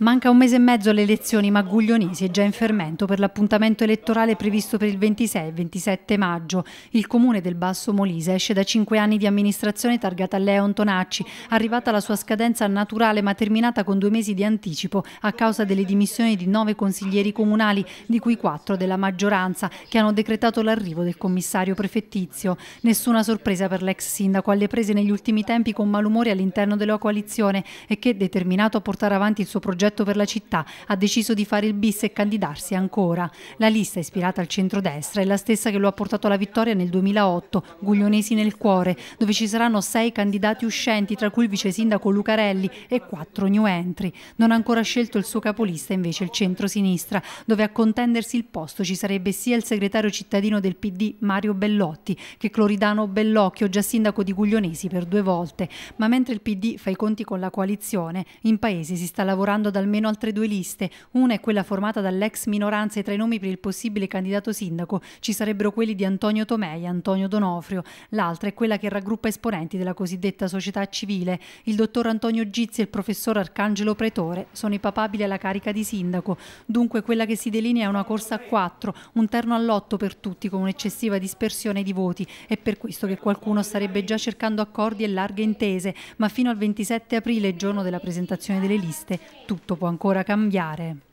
Manca un mese e mezzo alle elezioni, ma Guglionesi è già in fermento per l'appuntamento elettorale previsto per il 26 e 27 maggio. Il comune del Basso Molise esce da cinque anni di amministrazione targata a Leo Antonacci, arrivata alla sua scadenza naturale ma terminata con due mesi di anticipo a causa delle dimissioni di nove consiglieri comunali, di cui quattro della maggioranza, che hanno decretato l'arrivo del commissario prefettizio. Nessuna sorpresa per l'ex sindaco alle prese negli ultimi tempi con malumori all'interno della coalizione e che, determinato a portare avanti il suo progetto progetto per la città, ha deciso di fare il bis e candidarsi ancora. La lista ispirata al centrodestra è la stessa che lo ha portato alla vittoria nel 2008, Guglionesi nel cuore, dove ci saranno sei candidati uscenti, tra cui il vice sindaco Lucarelli e quattro new entry. Non ha ancora scelto il suo capolista invece il centro-sinistra, dove a contendersi il posto ci sarebbe sia il segretario cittadino del PD Mario Bellotti che Cloridano Bellocchio, già sindaco di Guglionesi per due volte. Ma mentre il PD fa i conti con la coalizione, in paese si sta lavorando ad da almeno altre due liste. Una è quella formata dall'ex minoranza e tra i nomi per il possibile candidato sindaco ci sarebbero quelli di Antonio Tomei e Antonio Donofrio. L'altra è quella che raggruppa esponenti della cosiddetta società civile. Il dottor Antonio Gizzi e il professor Arcangelo Pretore sono i papabili alla carica di sindaco. Dunque quella che si delinea è una corsa a quattro, un terno all'otto per tutti con un'eccessiva dispersione di voti. È per questo che qualcuno starebbe già cercando accordi e larghe intese, ma fino al 27 aprile, giorno della presentazione delle liste, tutti tutto può ancora cambiare.